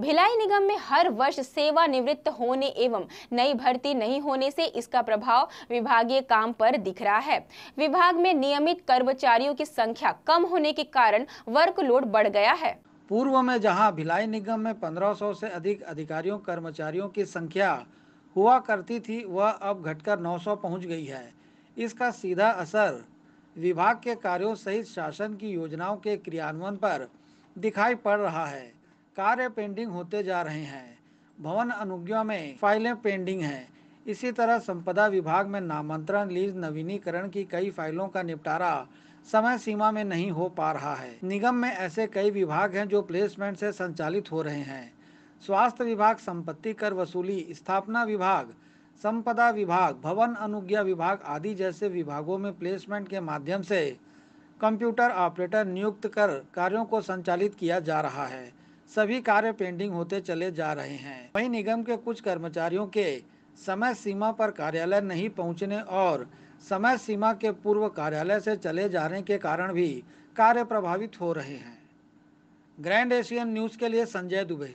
भिलाई निगम में हर वर्ष सेवानिवृत्त होने एवं नई भर्ती नहीं होने से इसका प्रभाव विभागीय काम पर दिख रहा है विभाग में नियमित कर्मचारियों की संख्या कम होने के कारण वर्कलोड बढ़ गया है पूर्व में जहां भिलाई निगम में 1500 से अधिक अधिकारियों कर्मचारियों की संख्या हुआ करती थी वह अब घटकर 900 पहुंच गई है इसका सीधा असर विभाग के कार्यों सहित शासन की योजनाओं के क्रियान्वयन पर दिखाई पड़ रहा है कार्य पेंडिंग होते जा रहे हैं भवन अनुज्ञा में फाइलें पेंडिंग हैं इसी तरह संपदा विभाग में नामांतरण लीज नवीनीकरण की कई फाइलों का निपटारा समय सीमा में नहीं हो पा रहा है निगम में ऐसे कई विभाग हैं जो प्लेसमेंट से संचालित हो रहे हैं स्वास्थ्य विभाग संपत्ति कर वसूली स्थापना विभाग संपदा विभाग भवन अनुज्ञा विभाग आदि जैसे विभागों में प्लेसमेंट के माध्यम से कंप्यूटर ऑपरेटर नियुक्त कर कार्यों को संचालित किया जा रहा है सभी कार्य पेंडिंग होते चले जा रहे हैं वही निगम के कुछ कर्मचारियों के समय सीमा पर कार्यालय नहीं पहुंचने और समय सीमा के पूर्व कार्यालय से चले जाने के कारण भी कार्य प्रभावित हो रहे हैं ग्रैंड एशियन न्यूज के लिए संजय दुबे